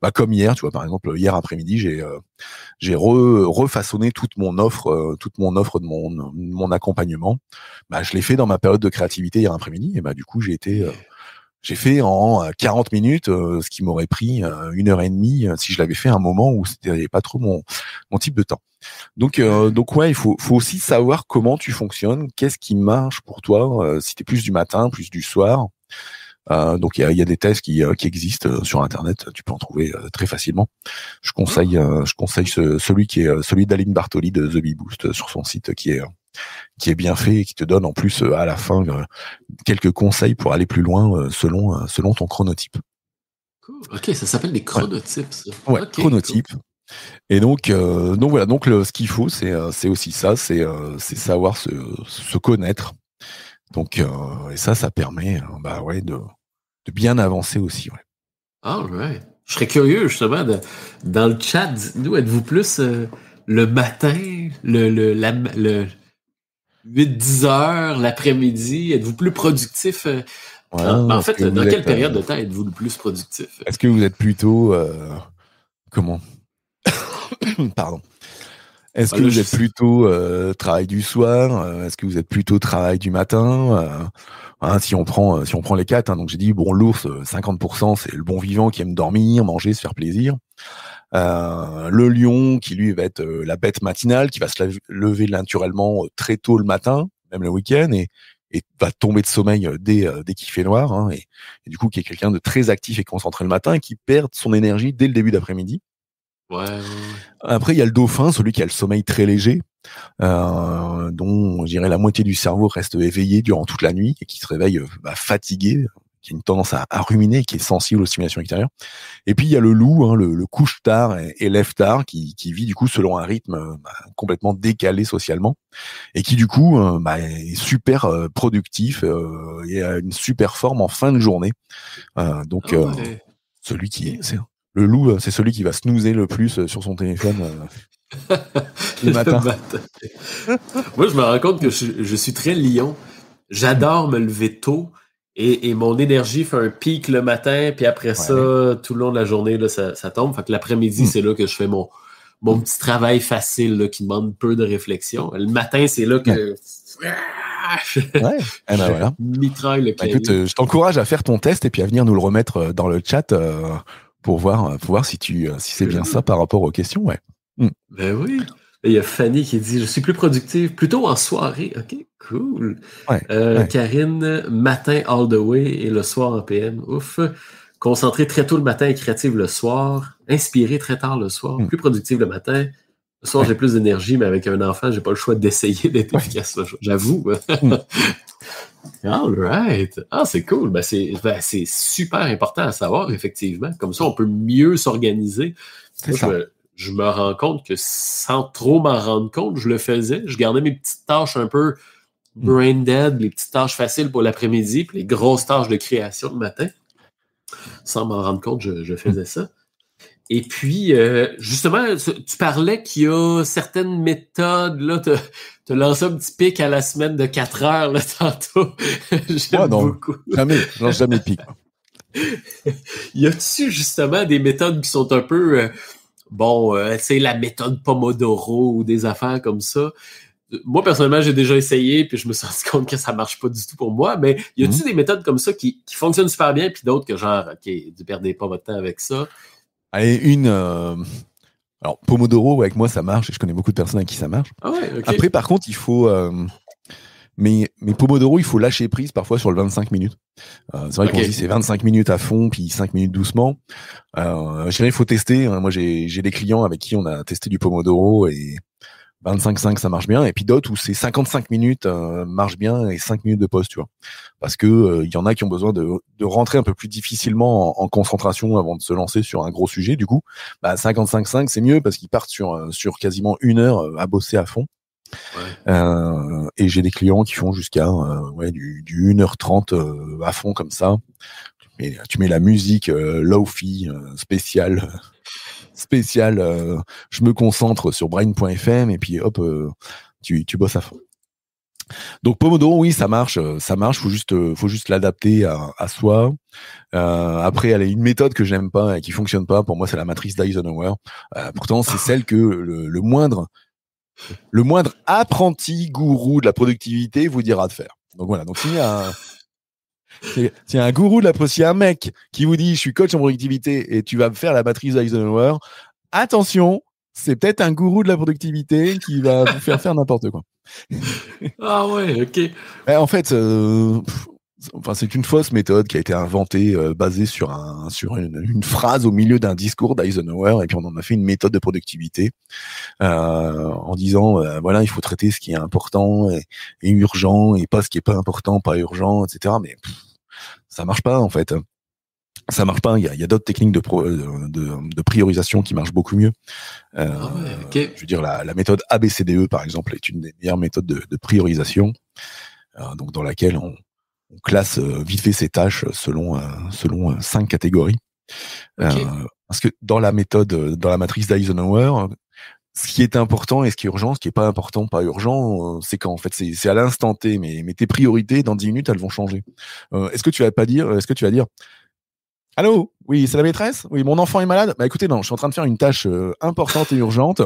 bah, comme hier, tu vois, par exemple, hier après-midi, j'ai refaçonné toute mon offre, toute mon offre de mon, accompagnement. je l'ai fait dans ma période de créativité hier après-midi. Et bah du coup, j'ai été j'ai fait en 40 euh, minutes euh, ce qui m'aurait pris euh, une heure et demie si je l'avais fait à un moment où c'était pas trop mon, mon type de temps. Donc donc ouais, il faut, aussi savoir comment tu fonctionnes, qu'est-ce qui marche pour toi si tu es plus du matin, plus du soir. donc il y a, des tests qui, existent sur internet, tu peux en trouver très facilement. Je conseille je conseille celui qui est celui d'Aline Bartoli de The Bee Boost sur son site qui est qui est bien fait et qui te donne en plus euh, à la fin euh, quelques conseils pour aller plus loin euh, selon, selon ton chronotype. Ok, ça s'appelle des chronotypes. Ouais, chronotypes. Et donc, voilà, donc ce qu'il faut, c'est, c'est aussi ça, c'est, savoir se, connaître. Donc, et ça, ça permet bah ouais, de, bien avancer aussi. Ouais. Je serais curieux, justement, dans le chat, nous êtes-vous plus le matin, le, 8-10 heures l'après-midi? Êtes-vous plus productif? Euh? en, fait, dans quelle période euh, de temps êtes-vous le plus productif? Est-ce que vous êtes plutôt. Euh, comment? Pardon. Est-ce ah, que, vous êtes plutôt travail du soir Est-ce que vous êtes plutôt travail du matin hein, Si on prend si on prend les quatre, hein? donc j'ai dit bon l'ours 50%, c'est le bon vivant qui aime dormir, manger, se faire plaisir. Euh, le lion qui lui va être euh, la bête matinale, qui va se lever naturellement euh, très tôt le matin, même le week-end, et, et va tomber de sommeil dès, dès qu'il fait noir, hein, et, du coup qui est quelqu'un de très actif et concentré le matin, qui perd son énergie dès le début d'après-midi. Ouais. Après, il y a le dauphin, celui qui a le sommeil très léger, dont je dirais la moitié du cerveau reste éveillé durant toute la nuit et qui se réveille bah, fatigué, une tendance à, ruminer, qui est sensible aux stimulations extérieures. Et puis il y a le loup, hein, le, couche-tard et, lève-tard, qui, vit du coup selon un rythme euh, bah, complètement décalé socialement, et qui du coup euh, bah, est super euh, productif et a une super forme en fin de journée. donc ah celui qui est, hein. le loup, c'est celui qui va snoozer le plus sur son téléphone. le matin. Moi, je me rends compte que je, je suis très lion. J'adore me lever tôt et, mon énergie fait un pic le matin, puis après ça, tout le long de la journée, là, ça, tombe. Fait que l'après-midi, hmm. c'est là que je fais mon, mon petit travail facile qui demande peu de réflexion. Le matin, c'est là que. Ouais. je, eh ben, mitraille bah, je t'encourage à faire ton test et puis à venir nous le remettre euh, dans le chat euh, pour voir, euh, voir si, tu, si c'est ben bien ça par rapport aux questions. Ouais. Hmm. Ben oui il y a Fanny qui dit Je suis plus productive plutôt en soirée. OK, cool. Euh, Karine, matin all the way et le soir en PM. Ouf. Concentrée très tôt le matin et créative le soir. Inspirée très tard le soir. Hmm. Plus productive le matin. Le soir, j'ai plus d'énergie, mais avec un enfant, j'ai pas le choix d'essayer d'être efficace. J'avoue. Hmm. All right. Ah, c'est cool. Ben, ben, c'est super important à savoir, effectivement. Comme ça, on peut mieux s'organiser je me rends compte que sans trop m'en rendre compte, je le faisais. Je gardais mes petites tâches un peu hmm. brain dead, les petites tâches faciles pour l'après-midi, puis les grosses tâches de création le matin. Sans m'en rendre compte, je, faisais ça. Et puis, euh, justement, tu, parlais qu'il y a certaines méthodes, là, tu as lancé un petit pic à la semaine de 4 heures, là, tantôt. J'aime beaucoup. Jamais, lance jamais pic. y a-tu, justement, des méthodes qui sont un peu... Euh, bon, c'est euh, la méthode Pomodoro ou des affaires comme ça. Moi, personnellement, j'ai déjà essayé, puis je me suis rendu compte que ça marche pas du tout pour moi. Mais y a t mm-hmm. des méthodes comme ça qui, fonctionnent super bien, puis d'autres que genre, OK, ne perdez pas votre temps avec ça? Allez, une. Euh, alors, Pomodoro, avec moi, ça marche, et je connais beaucoup de personnes à qui ça marche. Ah Après, par contre, il faut. Euh, mais, Pomodoro, il faut lâcher prise parfois sur le 25 minutes. Euh, c'est vrai qu'on dit c'est 25 minutes à fond, puis 5 minutes doucement. Euh, je dirais il faut tester. Hein. Moi, j'ai, des clients avec qui on a testé du Pomodoro et 25-5, ça marche bien. Et puis d'autres où c'est 55 minutes euh, marche bien et 5 minutes de pause, tu vois. Parce que euh, il y en a qui ont besoin de, de rentrer un peu plus difficilement en, concentration avant de se lancer sur un gros sujet. Du coup, bah, 55-5, c'est mieux parce qu'ils partent sur, euh, sur quasiment une heure euh, à bosser à fond. Euh, et j'ai des clients qui font jusqu'à euh, ouais, du, 1h30 euh, à fond comme ça. Tu mets, la musique low-fi spéciale. je me concentre sur brain.fm et puis hop, tu, tu bosses à fond. Donc Pomodoro, oui, ça marche, ça marche. Faut juste, faut juste l'adapter à, à, soi. après, elle est une méthode que j'aime pas et qui fonctionne pas. Pour moi, c'est la matrice d'Eisenhower. pourtant, c'est ah. celle que le, moindre le moindre apprenti gourou de la productivité vous dira de faire. Donc voilà. Donc s'il y a un, un gourou de la productivité, un mec qui vous dit je suis coach en productivité et tu vas me faire la matrice d'Eisenhower, attention, c'est peut-être un gourou de la productivité qui va vous faire faire n'importe quoi. ah ouais, ok. Eh, en fait, euh, Enfin, c'est une fausse méthode qui a été inventée euh, basée sur un sur une, phrase au milieu d'un discours d'Eisenhower et puis on en a fait une méthode de productivité euh, en disant euh, voilà il faut traiter ce qui est important et, urgent et pas ce qui est pas important pas urgent etc mais ça marche pas en fait ça marche pas. Il y a, a d'autres techniques de, de, de, priorisation qui marchent beaucoup mieux. Euh, ah Je veux dire, la, la, méthode ABCDE, par exemple, est une des meilleures méthodes de, de priorisation, euh, donc dans laquelle on, on classe euh, vite fait ses tâches selon, euh, selon euh, cinq catégories. parce que dans la méthode, dans la matrice d'Eisenhower, ce qui est important et ce qui est urgent, ce qui est pas important, pas urgent, c'est quand en fait c'est à l'instant T, mais, mais tes priorités dans 10 minutes elles vont changer. est-ce que tu vas pas dire, est-ce que tu vas dire, allô, oui c'est la maîtresse, oui mon enfant est malade, bah écoutez non, je suis en train de faire une tâche importante et urgente.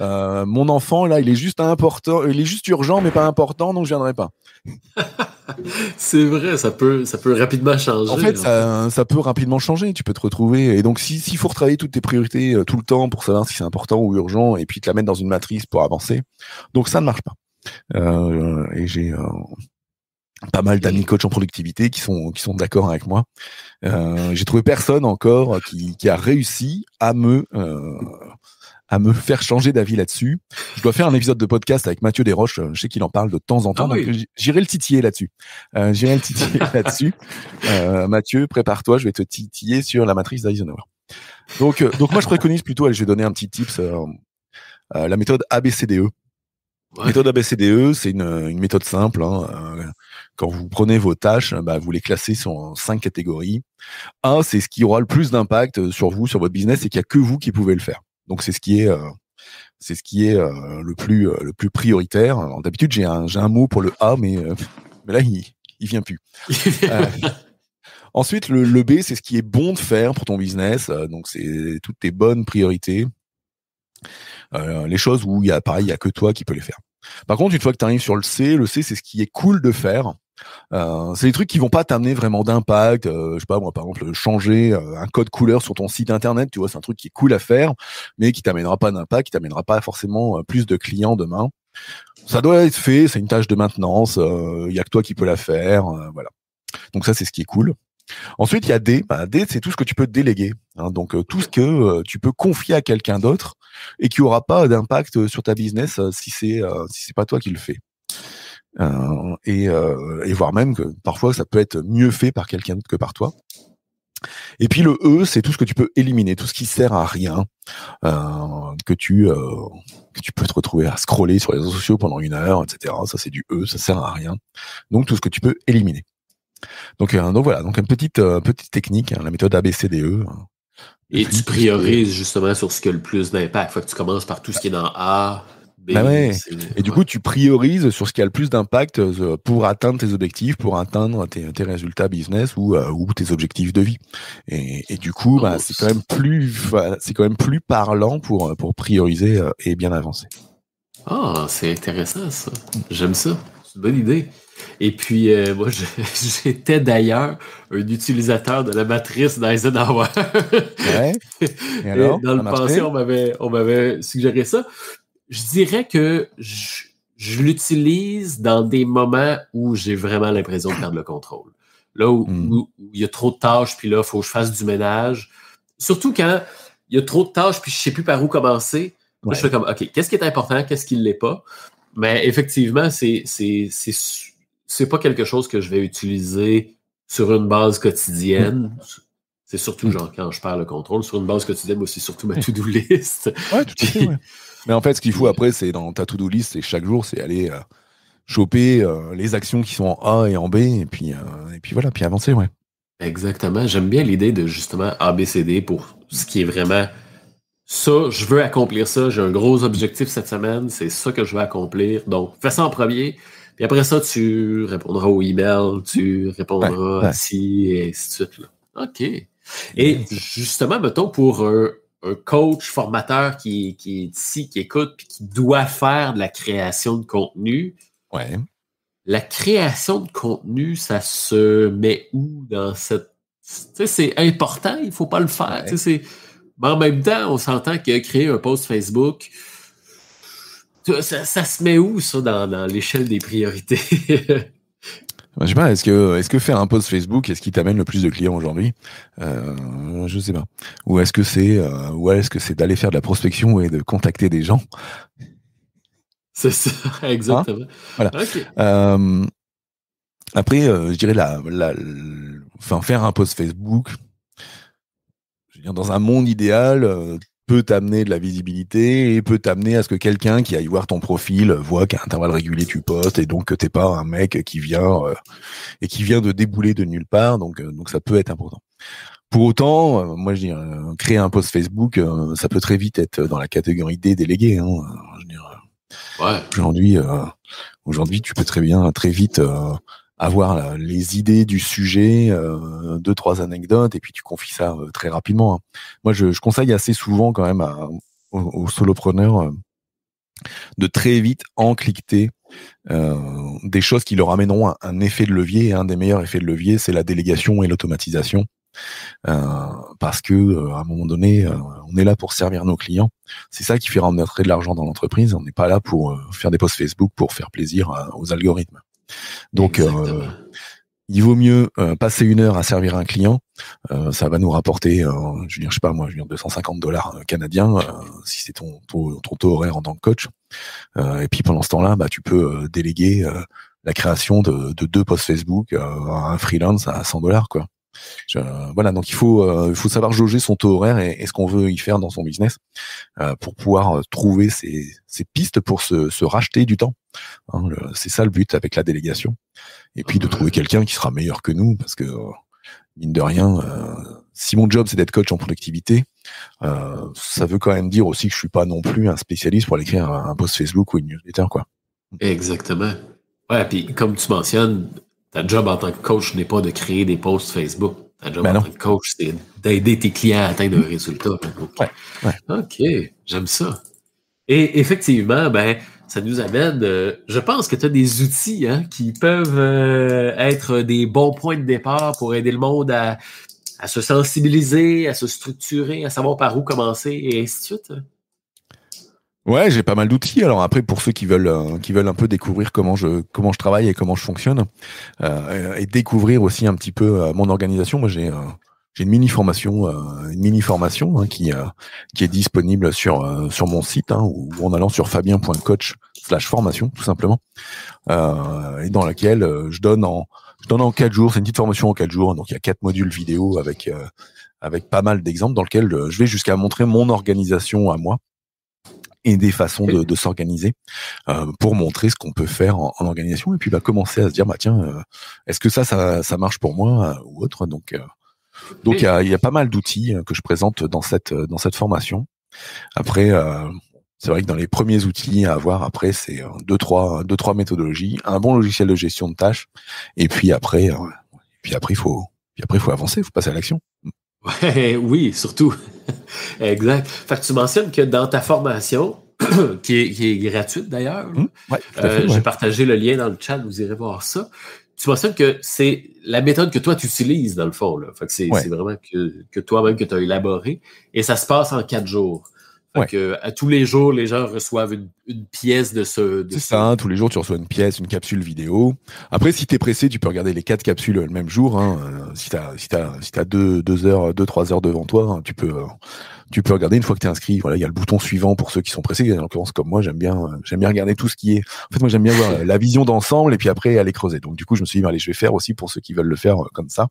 Euh, mon enfant là il est juste important, il est juste urgent mais pas important donc je viendrai pas. c'est vrai, ça peut, ça peut rapidement changer. En fait, ça, peut rapidement changer. Tu peux te retrouver. Et donc, s'il faut retravailler toutes tes priorités euh, tout le temps pour savoir si c'est important ou urgent, et puis te la mettre dans une matrice pour avancer, donc ça ne marche pas. Euh, et j'ai euh, pas mal d'amis coachs en productivité qui sont qui sont d'accord avec moi. j'ai trouvé personne encore qui a réussi à me à me faire changer d'avis là-dessus. Je dois faire un épisode de podcast avec Mathieu Desroches. Euh, je sais qu'il en parle de temps en temps. Ah euh, j'irai le titiller là-dessus. Euh, j'irai le titiller là-dessus. Mathieu, prépare-toi. Je vais te titiller sur la matrice d'Eisenhower. Donc, donc moi, je préconise plutôt, et je vais donner un petit tip, la méthode ABCDE. Méthode ABCDE, c'est une, méthode simple. Hein, quand vous prenez vos tâches, bah, vous les classez en cinq catégories. Un, c'est ce qui aura le plus d'impact sur vous, sur votre business, et qu'il n'y a que vous qui pouvez le faire. Donc c'est ce qui est euh, c'est ce qui est euh, le plus euh, le plus prioritaire. D'habitude j'ai un j'ai un mot pour le A, mais mais là il il vient plus. Ensuite, le, le B, c'est ce qui est bon de faire pour ton business. Donc, c'est toutes tes bonnes priorités. les choses où il y a pareil, il y a que toi qui peux les faire. Par contre, une fois que tu arrives sur le C, le C c'est ce qui est cool de faire. Euh, c'est des trucs qui vont pas t'amener vraiment d'impact. Euh, je sais pas moi, par exemple, changer euh, un code couleur sur ton site internet, tu vois, c'est un truc qui est cool à faire, mais qui t'amènera pas d'impact, qui t'amènera pas forcément plus de clients demain. Ça doit être fait, c'est une tâche de maintenance. Il y a que toi qui peux la faire, voilà. Donc ça, c'est ce qui est cool. Ensuite, il y a D. Bah, D, c'est tout ce que tu peux déléguer. Hein, donc, tout ce que tu peux confier à quelqu'un d'autre et qui aura pas d'impact sur ta business si c'est si c'est pas toi qui le fais. Euh, et, euh, et voire même que parfois ça peut être mieux fait par quelqu'un que par toi. Et puis le E, c'est tout ce que tu peux éliminer, tout ce qui sert à rien, euh, que tu euh, que tu peux te retrouver à scroller sur les réseaux sociaux pendant une heure, etc. Ça c'est du E, ça sert à rien. Donc tout ce que tu peux éliminer. Donc, euh, donc voilà, donc une petite petite technique, hein, la méthode ABCDE. Hein. Et tu priorises justement sur ce qui a le plus d'impact. faut que tu commences par tout ce qui est dans A, bah et du coup, tu priorises sur ce qui a le plus d'impact euh, pour atteindre tes objectifs, pour atteindre tes, résultats business ou, euh, ou, tes objectifs de vie. Et, du coup, bah, c'est quand même plus, c'est quand même plus parlant pour euh, pour prioriser et bien avancer. Ah, c'est intéressant ça. J'aime ça. C'est une bonne idée. Et puis, moi, j'étais d'ailleurs un utilisateur de la matrice d'Eisenhower. ouais. Et dans le passé, on m'avait suggéré ça je dirais que je, l'utilise dans des moments où j'ai vraiment l'impression de perdre le contrôle. Là où, hmm. il y a trop de tâches, puis là, il faut que je fasse du ménage. Surtout quand il y a trop de tâches, puis je ne sais plus par où commencer. Moi, je fais comme, OK, qu'est-ce qui est important, qu'est-ce qui ne l'est pas? Mais effectivement, c'est n'est pas quelque chose que je vais utiliser sur une base quotidienne. Hmm. C'est surtout hmm. genre quand je perds le contrôle. Sur une base quotidienne, moi, c'est surtout ma to-do list. Mais en fait, ce qu'il faut après, c'est dans ta to-do list, c'est chaque jour, c'est aller euh, choper euh, les actions qui sont en A et en B, et puis, euh, et puis voilà, puis avancer, ouais. Exactement. J'aime bien l'idée de justement ABCD pour ce qui est vraiment ça, je veux accomplir ça, j'ai un gros objectif cette semaine, c'est ça que je veux accomplir. Donc, fais ça en premier, puis après ça, tu répondras aux emails, tu répondras si et ainsi de suite. OK. Et justement, mettons, pour un coach, formateur qui, est ici, qui écoute, puis qui doit faire de la création de contenu. Ouais. La création de contenu, ça se met où dans cette. Tu sais, c'est important, il ne faut pas le faire. c'est... Mais en même temps, on s'entend que créer un post Facebook, ça, se met où, ça, dans l'échelle des priorités? Je sais pas, est-ce que, est-ce que faire un post Facebook, est-ce qui t'amène le plus de clients aujourd'hui euh, Je sais pas. Ou est-ce que c'est, euh, ou est-ce que c'est d'aller faire de la prospection et de contacter des gens C'est ça, exactement. Hein euh, après, euh, je dirais la, la, enfin faire un post Facebook. Je veux dire, dans un monde idéal, euh, peut t'amener de la visibilité et peut t'amener à ce que quelqu'un qui aille voir ton profil voit qu'à intervalles réguliers tu postes et donc que t'es pas un mec qui vient euh, et qui vient de débouler de nulle part donc euh, donc ça peut être important. Pour autant, euh, moi je dis créer un post Facebook, ça peut très vite être dans la catégorie des délégués. Hein, ouais. Aujourd'hui, aujourd'hui tu peux très bien très vite avoir les idées du sujet, euh, deux trois anecdotes et puis tu confies ça euh, très rapidement. Hein. Moi, je, conseille assez souvent quand même aux, solopreneurs euh, de très vite encliqueter euh, des choses qui leur amèneront un, effet de levier. Et un des meilleurs effets de levier, c'est la délégation et l'automatisation. parce que à un moment donné, on est là pour servir nos clients. C'est ça qui fait rentrer de l'argent dans l'entreprise. On n'est pas là pour faire des posts Facebook pour faire plaisir aux algorithmes. Donc, euh, il vaut mieux euh, passer une heure à servir un client. Euh, ça va nous rapporter, je veux dire, sais pas moi, je veux dire 250 dollars canadiens si c'est ton, ton, taux horaire en tant que coach. et puis pendant ce temps-là, bah, tu peux déléguer la création de, deux posts Facebook à un freelance à 100 dollars, quoi voilà, donc il faut, euh, il faut savoir jauger son taux horaire et, ce qu'on veut y faire dans son business euh, pour pouvoir euh, trouver ces, ces pistes pour se, se, racheter du temps. Hein, c'est ça le but avec la délégation. Et puis de trouver quelqu'un qui sera meilleur que nous, parce que mine de rien, si mon job c'est d'être coach en productivité, ça veut quand même dire aussi que je suis pas non plus un spécialiste pour aller écrire un, un post Facebook ou une newsletter, quoi. Exactement. Ouais, puis comme tu mentionnes, ta job en tant que coach n'est pas de créer des posts Facebook. Ta job ben en tant que coach, c'est d'aider tes clients à atteindre un résultat. OK, j'aime ça. Et effectivement, ben, ça nous amène, euh, je pense que tu as des outils hein, qui peuvent euh, être des bons points de départ pour aider le monde à se sensibiliser, à se structurer, à savoir par où commencer et ainsi de suite. Hein. Ouais, j'ai pas mal d'outils. Alors après, pour ceux qui veulent euh, qui veulent un peu découvrir comment je comment je travaille et comment je fonctionne euh, et découvrir aussi un petit peu euh, mon organisation, moi j'ai j'ai une mini formation une mini formation hein, qui qui est disponible sur sur mon site hein, ou en allant sur fabien.coach/formation tout simplement et dans laquelle je donne en je donne en quatre jours. C'est une petite formation en quatre jours. Hein. Donc il y a quatre modules vidéo avec avec pas mal d'exemples dans lesquels je vais jusqu'à montrer mon organisation à moi et des façons de, de s'organiser euh, pour montrer ce qu'on peut faire en, en, organisation et puis bah, commencer à se dire bah tiens euh, est-ce que ça, ça, ça marche pour moi euh, ou autre donc euh, donc il y a, y a, pas mal d'outils que je présente dans cette dans cette formation après c'est vrai que dans les premiers outils à avoir après c'est deux trois deux trois méthodologies un bon logiciel de gestion de tâches et puis après puis après il faut puis après faut avancer faut passer à l'action oui, surtout. exact. Fait que tu mentionnes que dans ta formation, qui, est, gratuite d'ailleurs, hum, euh, j'ai partagé le lien dans le chat, vous irez voir ça. Tu mentionnes que c'est la méthode que toi tu utilises dans le fond. c'est, vraiment que, que toi-même que tu as élaboré et ça se passe en quatre jours. Donc, à tous les jours, les gens reçoivent une, pièce de ce. De c'est ça, tous les jours, tu reçois une pièce, une capsule vidéo. Après, si tu es pressé, tu peux regarder les quatre capsules euh, le même jour. Hein. Euh, si tu as, si as, si as deux, deux, heures, deux, trois heures devant toi, hein, tu, peux, euh, tu peux regarder une fois que tu es inscrit. Voilà, il y a le bouton suivant pour ceux qui sont pressés. En l'occurrence, comme moi, j'aime bien, j'aime bien regarder tout ce qui est. En fait, moi, j'aime bien voir la vision d'ensemble et puis après, aller creuser. Donc, du coup, je me suis dit, bah, allez, je vais faire aussi pour ceux qui veulent le faire comme ça.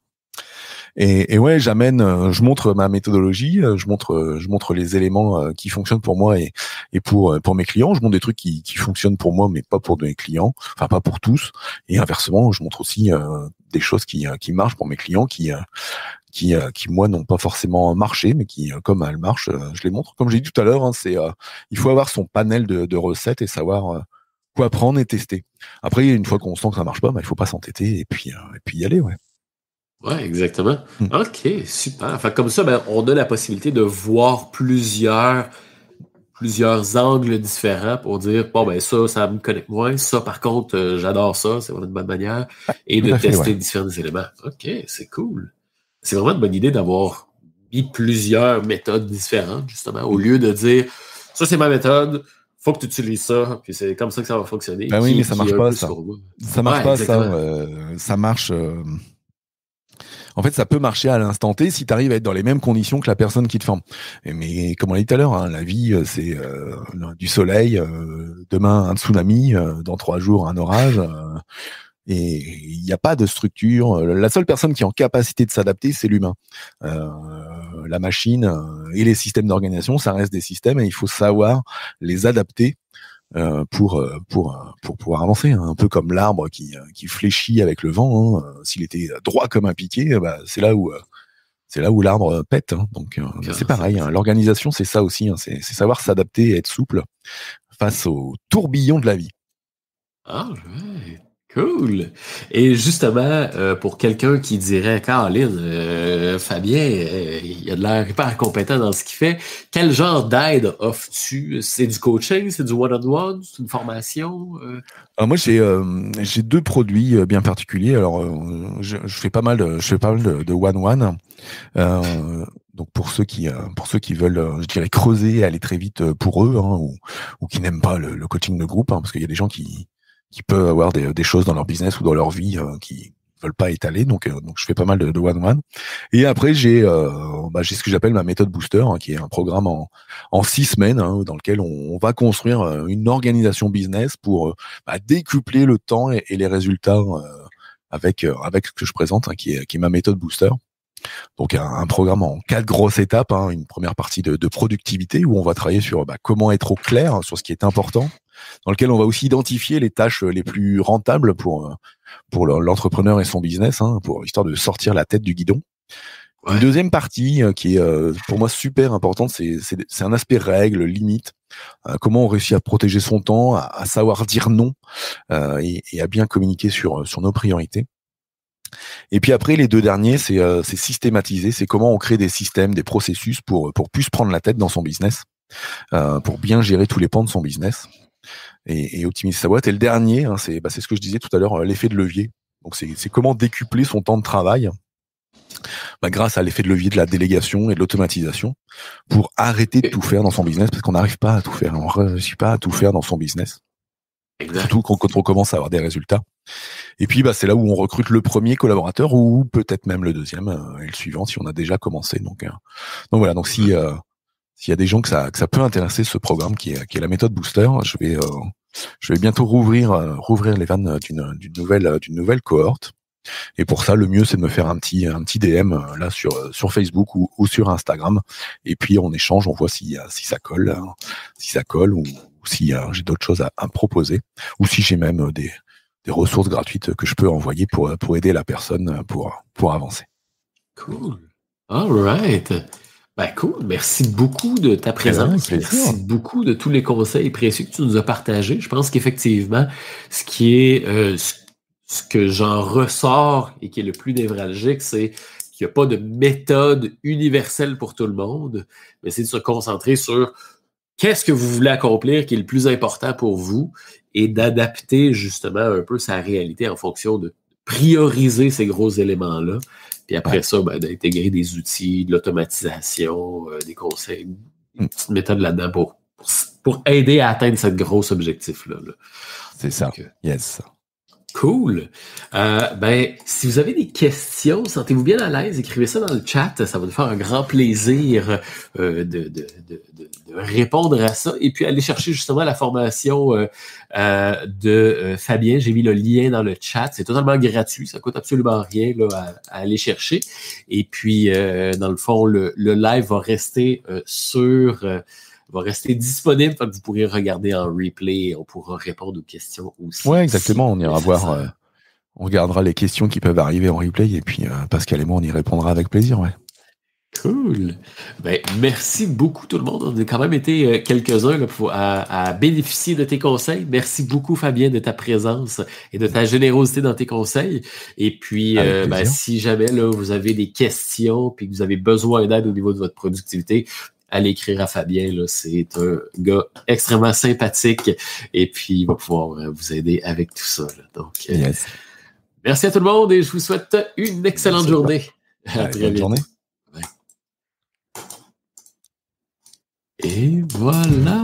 Et, ouais, j'amène, euh, je montre ma méthodologie, euh, je montre, euh, je montre les éléments qui fonctionnent pour moi et, et pour pour mes clients. Je montre des trucs qui, qui fonctionnent pour moi, mais pas pour mes clients, enfin pas pour tous. Et inversement, je montre aussi des choses qui qui marchent pour mes clients, qui qui, qui moi n'ont pas forcément marché, mais qui comme elles marchent, je les montre. Comme j'ai dit tout à l'heure, hein, c'est il faut avoir son panel de, recettes et savoir quoi prendre et tester. Après, une fois qu'on sent que ça marche pas, bah, il faut pas s'entêter et puis et puis y aller, ouais. Oui, exactement. Hmm. OK, super. Enfin, comme ça, ben, on a la possibilité de voir plusieurs, plusieurs angles différents pour dire bon, ben ça, ça me connecte moins. Ça, par contre, euh, j'adore ça. C'est vraiment une bonne manière. Et de tester différents éléments. OK, c'est cool. C'est vraiment une bonne idée d'avoir mis plusieurs méthodes différentes, justement, au lieu de dire ça, c'est ma méthode faut que tu utilises ça, puis c'est comme ça que ça va fonctionner. Ben oui, mais ça marche pas, ça. marche, euh, ça, marche pas, ça. ça marche en fait, ça peut marcher à l'instant T si tu arrives à être dans les mêmes conditions que la personne qui te forme. Mais, comme on l'a dit tout à l'heure, hein, la vie, euh, c'est euh, du soleil, euh, demain un tsunami, dans trois jours un orage. et il n'y a pas de structure. La seule personne qui est en capacité de s'adapter, c'est l'humain. la machine et les systèmes d'organisation, ça reste des systèmes et il faut savoir les adapter euh, pour euh, pour euh, pour pouvoir avancer, hein. un peu comme l'arbre qui, qui fléchit avec le vent. Hein. S'il était droit comme un piquet, bah, c'est là où c'est là où l'arbre pète. Hein. Donc c'est pareil. L'organisation, c'est ça aussi. C'est savoir s'adapter et être souple face au tourbillon de la vie. Ah ouais. Cool. Et justement, euh, pour quelqu'un qui dirait, Caroline, euh, Fabien, il euh, il a de l'air hyper compétent dans ce qu'il fait, quel genre d'aide offres-tu? C'est du coaching, c'est du one-on-one, c'est une formation? Ah, moi, j'ai j'ai deux produits bien particuliers. Alors, je, fais pas mal de, je fais de, one-one. donc pour ceux qui pour ceux qui veulent je dirais creuser aller très vite pour eux hein, ou, qui n'aiment pas le, coaching de groupe hein, parce qu'il y a des gens qui qui peuvent avoir des, des, choses dans leur business ou dans leur vie euh, qui veulent pas étaler. Donc, euh, donc je fais pas mal de, de one one. Et après j'ai euh, bah, j'ai ce que j'appelle ma méthode booster, hein, qui est un programme en, en six semaines hein, dans lequel on, on, va construire une organisation business pour bah, décupler le temps et, les résultats avec avec ce que je présente, hein, qui est qui est ma méthode booster. Donc un, programme en quatre grosses étapes, hein, une première partie de, de, productivité où on va travailler sur bah, comment être au clair sur ce qui est important, dans lequel on va aussi identifier les tâches euh, les plus rentables pour euh, pour l'entrepreneur et son business, hein, pour histoire de sortir la tête du guidon. Une deuxième partie euh, qui est pour moi super importante, c'est un aspect règle, limite. comment on réussit à protéger son temps, à, savoir dire non et, à bien communiquer sur, sur nos priorités. Et puis après, les deux derniers, c'est systématiser, c'est comment on crée des systèmes, des processus pour pour plus prendre la tête dans son business, pour bien gérer tous les pans de son business et, et, optimiser sa boîte. Et le dernier, hein, bah, c'est ce que je disais tout à l'heure, euh, l'effet de levier. Donc c'est comment décupler son temps de travail bah, grâce à l'effet de levier de la délégation et de l'automatisation pour arrêter de tout faire dans son business parce qu'on n'arrive pas à tout faire, on ne réussit pas à tout faire dans son business. Surtout quand on commence à avoir des résultats. Et puis bah, c'est là où on recrute le premier collaborateur ou peut-être même le deuxième euh, et le suivant si on a déjà commencé. Donc, euh, donc voilà, donc si s'il y a des gens que ça, peut intéresser, ce programme qui est, la méthode Booster, je vais, euh, bientôt euh, rouvrir, les vannes euh, d'une, nouvelle, cohorte. Et pour ça, le mieux, c'est de me faire un petit, un DM là sur, Facebook ou, sur Instagram. Et puis on échange, on voit si, ça colle, hein, si ça colle ou, si j'ai d'autres choses à, proposer, ou si j'ai même des, ressources gratuites que je peux envoyer pour, aider la personne pour, pour avancer. Cool. All right. Bien, cool, merci beaucoup de ta présence. merci beaucoup de tous les conseils précieux que tu nous as partagés. Je pense qu'effectivement, ce qui est euh, ce que j'en ressors et qui est le plus névralgique, c'est qu'il n'y a pas de méthode universelle pour tout le monde, mais c'est de se concentrer sur qu'est-ce que vous voulez accomplir qui est le plus important pour vous et d'adapter justement un peu sa réalité en fonction de prioriser ces gros éléments-là. Puis après ça, ben, d'intégrer des outils, de l'automatisation, euh, des conseils, une mm. petite méthode là-dedans pour, aider à atteindre ce gros objectif-là. C'est ça. yes. Cool. Euh, ben, si vous avez des questions, sentez-vous bien à l'aise, écrivez ça dans le chat. Ça va nous faire un grand plaisir euh, de, répondre à ça. Et puis aller chercher justement la formation euh, de Fabien. J'ai mis le lien dans le chat. C'est totalement gratuit. Ça coûte absolument rien à, aller chercher. Et puis, dans le fond, le live va rester sur va rester disponible. que vous pourrez regarder en replay. Et on pourra répondre aux questions aussi. Oui, exactement. on ira voir. Euh, on regardera les questions qui peuvent arriver en replay. Et puis, euh, Pascal et moi, on y répondra avec plaisir. Cool. Ben, merci beaucoup tout le monde. On a quand même été euh, quelques-uns à, bénéficier de tes conseils. Merci beaucoup Fabien de ta présence et de ta générosité dans tes conseils. Et puis, ben, si jamais vous avez des questions et que vous avez besoin d'aide au niveau de votre productivité, à écrire à Fabien. C'est un gars extrêmement sympathique et puis il va pouvoir euh, vous aider avec tout ça. Donc, euh, merci à tout le monde et je vous souhaite une excellente journée. À très bonne journée. Et voilà.